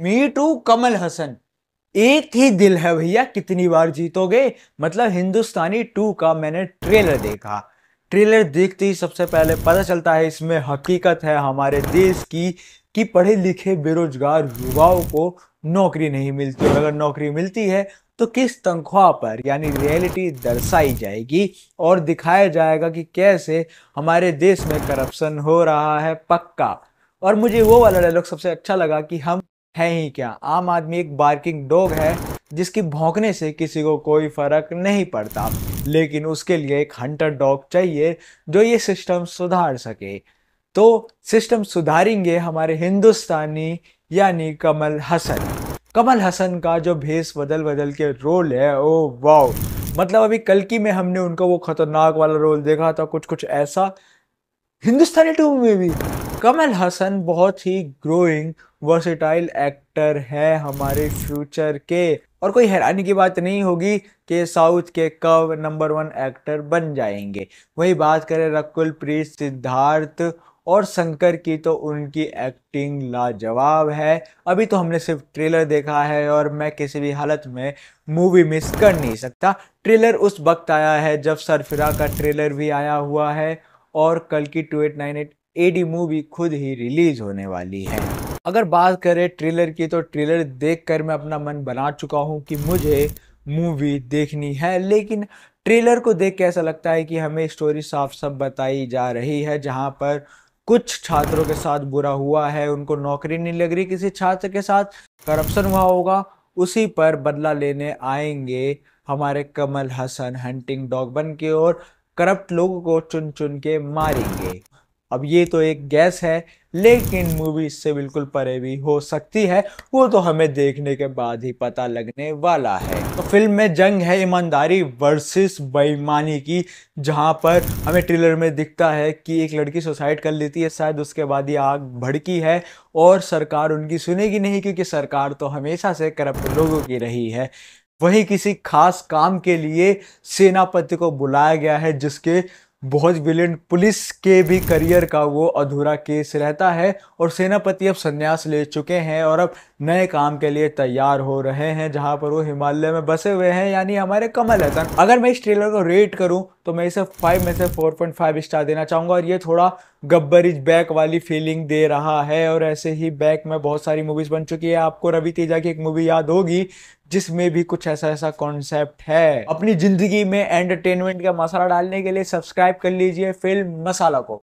मी to कमल हसन एक ही दिल है भैया कितनी बार जीतोगे मतलब हिंदुस्तानी टू का मैंने ट्रेलर देखा ट्रेलर देखते ही सबसे पहले पता चलता है इसमें हकीकत है हमारे देश की कि पढ़े लिखे बेरोजगार युवाओं को नौकरी नहीं मिलती और अगर नौकरी मिलती है तो किस तनख्वाह पर यानी रियलिटी दर्शाई जाएगी और दिखाया जाएगा कि कैसे हमारे देश में करप्शन हो रहा है पक्का और मुझे वो वाला डायलॉग सबसे अच्छा लगा कि हम है ही क्या आम आदमी एक बार्किंग डॉग है जिसकी भौंकने से किसी को कोई फर्क नहीं पड़ता लेकिन उसके लिए एक हंटर डॉग चाहिए जो ये सिस्टम सुधार सके तो सिस्टम सुधारेंगे हमारे हिंदुस्तानी यानी कमल हसन कमल हसन का जो भेस बदल बदल के रोल है ओ oh, वाओ मतलब अभी कल की में हमने उनका वो खतरनाक वाला रोल देखा था कुछ कुछ ऐसा हिंदुस्तानी टू में भी कमल हसन बहुत ही ग्रोइंग वर्सेटाइल एक्टर है हमारे फ्यूचर के और कोई हैरानी की बात नहीं होगी कि साउथ के कब नंबर वन एक्टर बन जाएंगे वही बात करें रकुल प्रीत सिद्धार्थ और शंकर की तो उनकी एक्टिंग लाजवाब है अभी तो हमने सिर्फ ट्रेलर देखा है और मैं किसी भी हालत में मूवी मिस कर नहीं सकता ट्रेलर उस वक्त आया है जब सरफिरा का ट्रेलर भी आया हुआ है और कल की two eight nine eight A D movie खुद ही रिलीज होने वाली है अगर बात करें ट्रेलर की तो ट्रेलर देखकर मैं अपना मन बना चुका हूँ कि मुझे मूवी देखनी है लेकिन ट्रेलर को देख के ऐसा लगता है कि हमें स्टोरी साफ साफ बताई जा रही है जहाँ पर कुछ छात्रों के साथ बुरा हुआ है उनको नौकरी नहीं लग रही किसी छात्र के साथ करप्शन हुआ होगा उसी पर बदला लेने आएंगे हमारे कमल हसन हंटिंग डॉग बन के और करप्ट लोगों को चुन चुन के मारेंगे अब ये तो एक गैस है लेकिन मूवी इससे बिल्कुल परे भी हो सकती है वो तो हमें देखने के बाद ही पता लगने वाला है तो फिल्म में जंग है ईमानदारी वर्सेस बेईमानी की जहाँ पर हमें ट्रेलर में दिखता है कि एक लड़की सुसाइड कर लेती है शायद उसके बाद ये आग भड़की है और सरकार उनकी सुनेगी नहीं क्योंकि सरकार तो हमेशा से करप्ट लोगों की रही है वही किसी खास काम के लिए सेनापति को बुलाया गया है जिसके बहुत विलियन पुलिस के भी करियर का वो अधूरा केस रहता है और सेनापति अब संन्यास ले चुके हैं और अब नए काम के लिए तैयार हो रहे हैं जहां पर वो हिमालय में बसे हुए हैं यानी हमारे कमल हसन अगर मैं इस ट्रेलर को रेट करूं तो मैं इसे फाइव में से फोर पॉइंट फाइव स्टार देना चाहूंगा और ये थोड़ा गब्बर इज बैक वाली फीलिंग दे रहा है और ऐसे ही बैक में बहुत सारी मूवीज़ बन चुकी है आपको रवि तेजा की एक मूवी याद होगी जिसमें भी कुछ ऐसा ऐसा कॉन्सेप्ट है अपनी ज़िंदगी में एंटरटेनमेंट का मसाला डालने के लिए सब्सक्राइब कर लीजिए फिल्म मसाला को